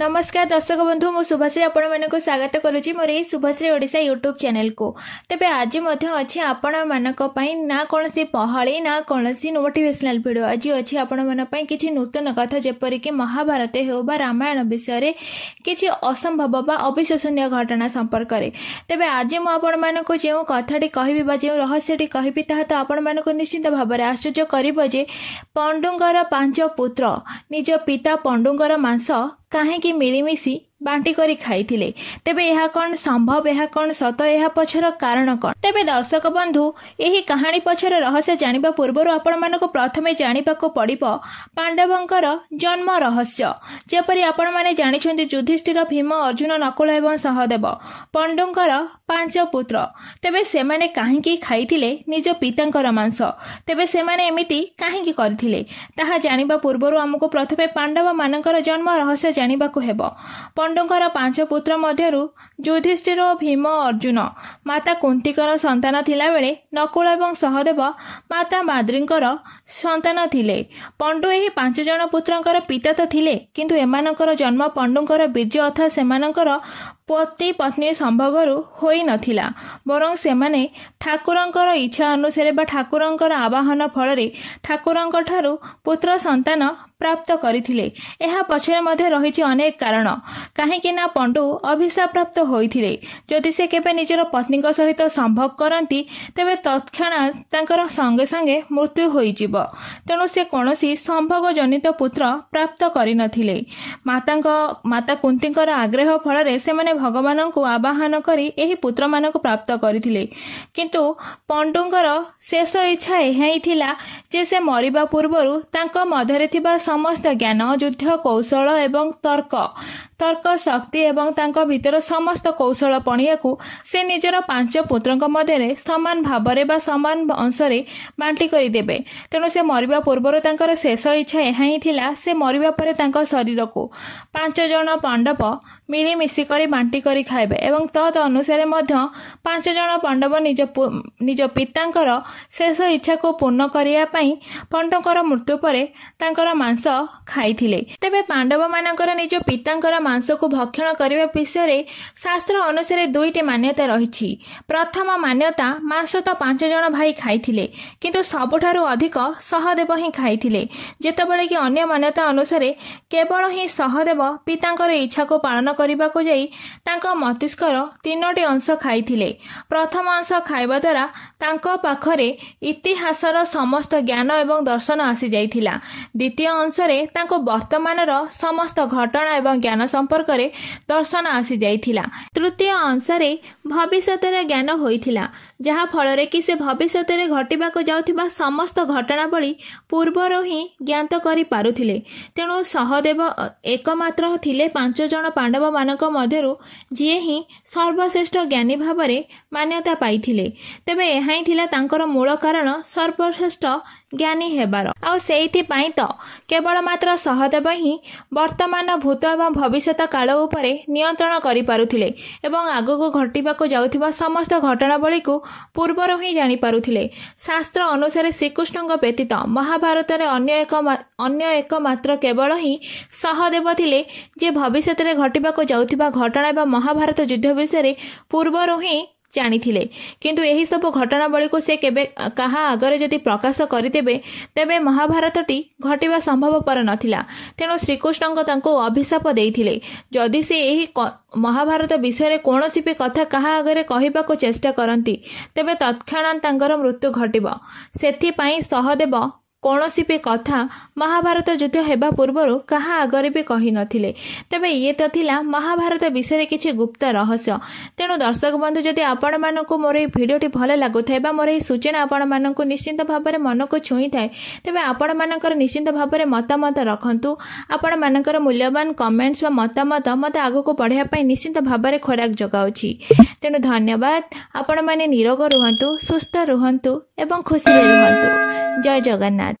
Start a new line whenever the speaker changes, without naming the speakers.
ନମସ୍କାର ଦର୍ଶକ ବନ୍ଧୁ ମୁଁ ଶୁଭଶ୍ରୀ ଆପଣମାନଙ୍କୁ ସ୍ୱାଗତ କରୁଛି ମୋର ଏହି ଶୁଭଶ୍ରୀ ଓଡ଼ିଶା ୟୁଟ୍ୟୁବ୍ ଚ୍ୟାନେଲକୁ ତେବେ ଆଜି ମଧ୍ୟ ଅଛି ଆପଣମାନଙ୍କ ପାଇଁ ନା କୌଣସି ପହଳି ନା କୌଣସି ମୋଟିଭେସନାଲ୍ ଭିଡ଼ିଓ ଆଜି ଅଛି ଆପଣମାନଙ୍କ ପାଇଁ କିଛି ନୂତନ କଥା ଯେପରିକି ମହାଭାରତ ହେଉ ବା ରାମାୟଣ ବିଷୟରେ କିଛି ଅସମ୍ଭବ ବା ଅବିଶ୍ୱସନୀୟ ଘଟଣା ସମ୍ପର୍କରେ ତେବେ ଆଜି ମୁଁ ଆପଣମାନଙ୍କୁ ଯେଉଁ କଥାଟି କହିବି ବା ଯେଉଁ ରହସ୍ୟଟି କହିବି ତାହା ତ ଆପଣମାନଙ୍କୁ ନିଶ୍ଚିତ ଭାବରେ ଆଶ୍ଚର୍ଯ୍ୟ କରିବ ଯେ ପଣ୍ଡୁଙ୍କର ପାଞ୍ଚ ପୁତ୍ର ନିଜ ପିତା ପଣ୍ଡୁଙ୍କର ମାଂସ कहे कि मेरी मिसी ବାଣ୍ଟି କରି ଖାଇଥିଲେ ତେବେ ଏହା କ'ଣ ସମ୍ଭବ ଏହା କ'ଣ ସତ ଏହା ପଛର କାରଣ କ'ଣ ତେବେ ଦର୍ଶକ ବନ୍ଧୁ ଏହି କାହାଣୀ ପଛର ରହସ୍ୟ ଜାଣିବା ପୂର୍ବରୁ ଆପଣମାନଙ୍କୁ ପ୍ରଥମେ ଜାଣିବାକୁ ପଡ଼ିବ ପାଣ୍ଡବଙ୍କର ଜନ୍ମ ରହସ୍ୟ ଯେପରି ଆପଣମାନେ ଜାଣିଛନ୍ତି ଯୁଧିଷ୍ଠିର ଭୀମ ଅର୍ଜୁନ ନକୁଳ ଏବଂ ସହଦେବ ପଣ୍ଡୁଙ୍କର ପାଞ୍ଚ ପୁତ୍ର ତେବେ ସେମାନେ କାହିଁକି ଖାଇଥିଲେ ନିଜ ପିତାଙ୍କର ମାଂସ ତେବେ ସେମାନେ ଏମିତି କାହିଁକି କରିଥିଲେ ତାହା ଜାଣିବା ପୂର୍ବରୁ ଆମକୁ ପ୍ରଥମେ ପାଣ୍ଡବମାନଙ୍କର ଜନ୍ମ ରହସ୍ୟ ଜାଣିବାକୁ ହେବ ପାଣ୍ଡୁଙ୍କର ପାଞ୍ଚ ପୁତ୍ର ମଧ୍ୟରୁ ଯୁଧିଷ୍ଠିର ଓ ଭୀମ ଅର୍ଜୁନ ମାତା କୁନ୍ତିଙ୍କର ସନ୍ତାନ ଥିଲାବେଳେ ନକୁଳ ଏବଂ ସହଦେବ ମାତା ମାଦ୍ରୀଙ୍କର ସନ୍ତାନ ଥିଲେ ପଣ୍ଡୁ ଏହି ପାଞ୍ଚ ଜଣ ପୁତ୍ରଙ୍କର ପିତା ତ ଥିଲେ କିନ୍ତୁ ଏମାନଙ୍କର ଜନ୍ମ ପଣ୍ଡୁଙ୍କର ବୀର୍ଯ୍ୟ ଅଥା ସେମାନଙ୍କର ପତି ପତ୍ନୀ ସମ୍ଭୋଗରୁ ହୋଇନଥିଲା ବରଂ ସେମାନେ ଠାକୁରଙ୍କର ଇଚ୍ଛା ଅନୁସାରେ ବା ଠାକୁରଙ୍କର ଆବାହନ ଫଳରେ ଠାକୁରଙ୍କଠାରୁ ପୁତ୍ର ସନ୍ତାନ ପ୍ରାପ୍ତ କରିଥିଲେ ଏହା ପଛରେ ମଧ୍ୟ ରହିଛି ଅନେକ କାରଣ କାହିଁକିନା ନା ପଣ୍ଡୁ ଅଭିଶାପ୍ରାପ୍ତ ହୋଇଥିଲେ ଯଦି ସେ କେବେ ନିଜର ପତ୍ନୀଙ୍କ ସହିତ ସମ୍ଭବ କରନ୍ତି ତେବେ ତତ୍କ୍ଷଣା ତାଙ୍କର ସଙ୍ଗେ ସଙ୍ଗେ ମୃତ୍ୟୁ ହୋଇଯିବ ତେଣୁ ସେ କୌଣସି ସମ୍ଭବ ଜନିତ ପୁତ୍ର ପ୍ରାପ୍ତ କରିନଥିଲେ ମାତାଙ୍କ ମାତା କୁନ୍ତିଙ୍କର ଆଗ୍ରହ ଫଳରେ ସେମାନେ ଭଗବାନଙ୍କୁ ଆବାହନ କରି ଏହି ପୁତ୍ରମାନଙ୍କୁ ପ୍ରାପ୍ତ କରିଥିଲେ କିନ୍ତୁ ପଣ୍ଡୁଙ୍କର ଶେଷ ଇଚ୍ଛା ଏହା ହିଁ ଥିଲା ଯେ ସେ ମରିବା ପୂର୍ବରୁ ତାଙ୍କ ମଧ୍ୟରେ ଥିବା ସମସ୍ତ ଜ୍ଞାନ ଯୁଦ୍ଧ କୌଶଳ ଏବଂ ତର୍କ ତର୍କ ଶକ୍ତି ଏବଂ ତାଙ୍କ ଭିତର ସମସ୍ତ କୌଶଳ ପଣିଆକୁ ସେ ନିଜର ପାଞ୍ଚ ପୁତ୍ରଙ୍କ ମଧ୍ୟରେ ସମାନ ଭାବରେ ବା ସମାନ ଅଂଶରେ ବାଣ୍ଟି କରିଦେବେ ତେଣୁ ସେ ମରିବା ପୂର୍ବରୁ ତାଙ୍କର ଶେଷ ଇଚ୍ଛା ଏହା ହିଁ ଥିଲା ସେ ମରିବା ପରେ ତାଙ୍କ ଶରୀରକୁ ପାଞ୍ଚ ଜଣ ପାଣ୍ଡବ ମିଳିମିଶି କରି ବାଣ୍ଟି ବାଣ୍ଟି କରି ଖାଇବେ ଏବଂ ତଦ ଅନୁସାରେ ମଧ୍ୟ ପାଞ୍ଚ ଜଣ ପାଣ୍ଡବ ନିଜ ନିଜ ପିତାଙ୍କର ଶେଷ ଇଚ୍ଛାକୁ ପୂର୍ଣ୍ଣ କରିବା ପାଇଁ ପଣ୍ଡଙ୍କର ମୃତ୍ୟୁ ପରେ ତାଙ୍କର ମାଂସ ଖାଇଥିଲେ ତେବେ ପାଣ୍ଡବମାନଙ୍କର ନିଜ ପିତାଙ୍କର ମାଂସକୁ ଭକ୍ଷଣ କରିବା ବିଷୟରେ ଶାସ୍ତ୍ର ଅନୁସାରେ ଦୁଇଟି ମାନ୍ୟତା ରହିଛି ପ୍ରଥମ ମାନ୍ୟତା ମାଂସ ତ ପାଞ୍ଚ ଜଣ ଭାଇ ଖାଇଥିଲେ କିନ୍ତୁ ସବୁଠାରୁ ଅଧିକ ସହଦେବ ହିଁ ଖାଇଥିଲେ ଯେତେବେଳେ କି ଅନ୍ୟ ମାନ୍ୟତା ଅନୁସାରେ କେବଳ ହିଁ ସହଦେବ ପିତାଙ୍କର ଇଚ୍ଛାକୁ ପାଳନ କରିବାକୁ ଯାଇ ତାଙ୍କ ମସ୍ତିଷ୍କର ତିନୋଟି ଅଂଶ ଖାଇଥିଲେ ପ୍ରଥମ ଅଂଶ ଖାଇବା ଦ୍ୱାରା ତାଙ୍କ ପାଖରେ ଇତିହାସର ସମସ୍ତ ଜ୍ଞାନ ଏବଂ ଦର୍ଶନ ଆସିଯାଇଥିଲା ଦ୍ୱିତୀୟ ଅଂଶରେ ତାଙ୍କୁ ବର୍ତ୍ତମାନର ସମସ୍ତ ଘଟଣା ଏବଂ ଜ୍ଞାନ ସମ୍ପର୍କରେ ଦର୍ଶନ ଆସିଯାଇଥିଲା ତୃତୀୟ ଅଂଶରେ ଭବିଷ୍ୟତରେ ଜ୍ଞାନ ହୋଇଥିଲା ଯାହାଫଳରେ କି ସେ ଭବିଷ୍ୟତରେ ଘଟିବାକୁ ଯାଉଥିବା ସମସ୍ତ ଘଟଣାବଳୀ ପୂର୍ବରୁ ହିଁ ଜ୍ଞାତ କରିପାରୁଥିଲେ ତେଣୁ ସହଦେବ ଏକମାତ୍ର ଥିଲେ ପାଞ୍ଚ ଜଣ ପାଣ୍ଡବମାନଙ୍କ ମଧ୍ୟରୁ ଯିଏ ହିଁ ସର୍ବଶ୍ରେଷ୍ଠ ଜ୍ଞାନୀ ଭାବରେ ମାନ୍ୟତା ପାଇଥିଲେ ତେବେ ଏହା ହିଁ ଥିଲା ତାଙ୍କର ମୂଳ କାରଣ ସର୍ବଶ୍ରେଷ୍ଠ ଜ୍ଞାନୀ ହେବାର ଆଉ ସେଇଥିପାଇଁ ତ କେବଳ ମାତ୍ର ସହଦେବ ହିଁ ବର୍ତ୍ତମାନ ଭୂତ ଏବଂ ଭବିଷ୍ୟତ କାଳ ଉପରେ ନିୟନ୍ତ୍ରଣ କରିପାରୁଥିଲେ ଏବଂ ଆଗକୁ ଘଟିବାକୁ ଯାଉଥିବା ସମସ୍ତ ଘଟଣାବଳୀକୁ ପୂର୍ବରୁ ହିଁ ଜାଣିପାରୁଥିଲେ ଶାସ୍ତ୍ର ଅନୁସାରେ ଶ୍ରୀକୃଷ୍ଣଙ୍କ ବ୍ୟତୀତ ମହାଭାରତରେ ଅନ୍ୟ ଏକ ଅନ୍ୟ ଏକମାତ୍ର କେବଳ ହିଁ ସହଦେବ ଥିଲେ ଯେ ଭବିଷ୍ୟତରେ ଘଟିବାକୁ ଯାଉଥିବା ଘଟଣା ଏବଂ ମହାଭାରତ ଯୁଦ୍ଧ ବିଷୟରେ ପୂର୍ବରୁ ହିଁ ଜାଣିଥିଲେ କିନ୍ତୁ ଏହିସବୁ ଘଟଣାବଳୀକୁ ସେ କେବେ କାହା ଆଗରେ ଯଦି ପ୍ରକାଶ କରିଦେବେ ତେବେ ମହାଭାରତଟି ଘଟିବା ସମ୍ଭବପର ନଥିଲା ତେଣୁ ଶ୍ରୀକୃଷ୍ଣଙ୍କ ତାଙ୍କୁ ଅଭିଶାପ ଦେଇଥିଲେ ଯଦି ସେ ଏହି ମହାଭାରତ ବିଷୟରେ କୌଣସି ବି କଥା କାହା ଆଗରେ କହିବାକୁ ଚେଷ୍ଟା କରନ୍ତି ତେବେ ତତ୍କ୍ଷଣାତ୍ ତାଙ୍କର ମୃତ୍ୟୁ ଘଟିବ ସେଥିପାଇଁ ସହଦେବ କୌଣସି ବି କଥା ମହାଭାରତ ଯୁଦ୍ଧ ହେବା ପୂର୍ବରୁ କାହା ଆଗରେ ବି କହି ନଥିଲେ ତେବେ ଇଏ ତ ଥିଲା ମହାଭାରତ ବିଷୟରେ କିଛି ଗୁପ୍ତ ରହସ୍ୟ ତେଣୁ ଦର୍ଶକ ବନ୍ଧୁ ଯଦି ଆପଣମାନଙ୍କୁ ମୋର ଏହି ଭିଡ଼ିଓଟି ଭଲ ଲାଗୁଥାଏ ବା ମୋର ଏହି ସୂଚନା ଆପଣମାନଙ୍କୁ ନିଶ୍ଚିନ୍ତ ଭାବରେ ମନକୁ ଛୁଇଁଥାଏ ତେବେ ଆପଣମାନଙ୍କର ନିଶ୍ଚିନ୍ତ ଭାବରେ ମତାମତ ରଖନ୍ତୁ ଆପଣମାନଙ୍କର ମୂଲ୍ୟବାନ କମେଣ୍ଟସ୍ ବା ମତାମତ ମୋତେ ଆଗକୁ ବଢ଼ାଇବା ପାଇଁ ନିଶ୍ଚିନ୍ତ ଭାବରେ ଖୋରାକ ଯୋଗାଉଛି ତେଣୁ ଧନ୍ୟବାଦ ଆପଣମାନେ ନିରୋଗ ରୁହନ୍ତୁ ସୁସ୍ଥ ରୁହନ୍ତୁ ଏବଂ ଖୁସିରେ ରୁହନ୍ତୁ ଜୟ ଜଗନ୍ନାଥ